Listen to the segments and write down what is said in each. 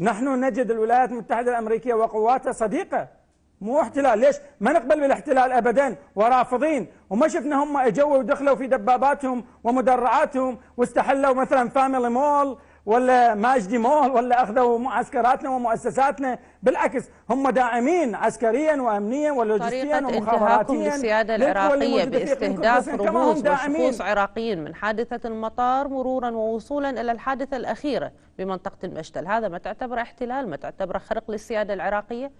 نحن نجد الولايات المتحدة الأمريكية وقواتها صديقة مو احتلال ليش ما نقبل بالاحتلال أبدا ورافضين وما شفنا هم اجوا ودخلوا في دباباتهم ومدرعاتهم واستحلوا مثلا فاميلي مول ولا ماجدي مول ولا أخذوا معسكراتنا ومؤسساتنا بالعكس هم داعمين عسكريا وأمنيا ولوجستيا ومخابراتيا للسيادة العراقية باستهداف رموز وشخوص عراقيين من حادثة المطار مرورا ووصولا إلى الحادثة الأخيرة بمنطقة المشتل هذا ما تعتبره احتلال ما تعتبره خرق للسيادة العراقية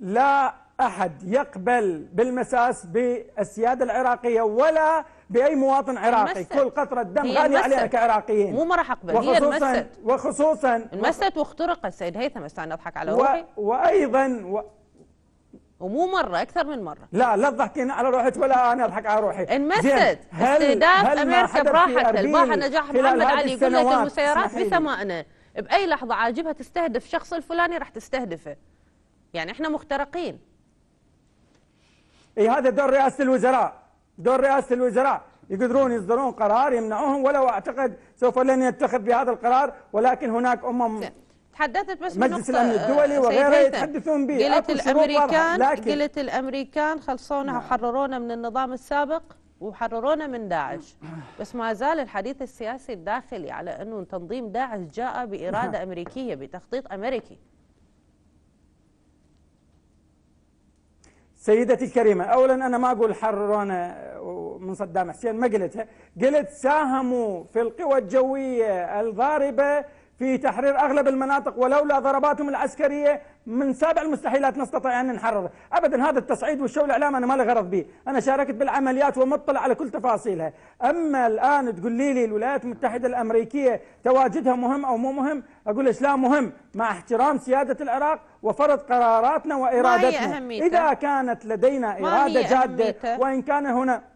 لا أحد يقبل بالمساس بالسيادة العراقية ولا بأي مواطن عراقي المست. كل قطرة دم غالية علينا كعراقيين مو ما راح أقبل هي المست وخصوصا المست واخترقت سيد هيثم استنى أضحك على روحي و... وأيضا و... ومو مرة أكثر من مرة لا لا تضحكين على روحك ولا أنا أضحك على روحي انمست استهداف أمريكا براحتها الباحة نجاح محمد علي يقول لك المسيرات بسمائنا بأي لحظة عاجبها تستهدف شخص الفلاني راح تستهدفه يعني احنا مخترقين اي هذا دور رئاسه الوزراء دور رئاسه الوزراء يقدرون يصدرون قرار يمنعوهم ولو اعتقد سوف لن يتخذ بهذا القرار ولكن هناك امم تحدثت بس مجلس الامن الدولي وغيره يتحدثون به قلت الامريكان قلت الامريكان خلصونا نعم. وحررونا من النظام السابق وحررونا من داعش بس ما زال الحديث السياسي الداخلي على انه تنظيم داعش جاء باراده نعم. امريكيه بتخطيط امريكي سيدتي الكريمة أولا أنا ما أقول حررونا من صدام حسين ما قلتها قلت ساهموا في القوى الجوية الضاربة في تحرير أغلب المناطق ولولا ضرباتهم العسكرية من سابع المستحيلات نستطيع أن نحرر أبدا هذا التصعيد والشو الإعلام أنا ما لي غرض به أنا شاركت بالعمليات ومطلع على كل تفاصيلها أما الآن تقول لي, الولايات المتحدة الأمريكية تواجدها مهم أو مو مهم أقول لك لا مهم مع احترام سيادة العراق وفرض قراراتنا وإرادتنا ما هي أهميتها؟ إذا كانت لدينا إرادة جادة وإن كان هنا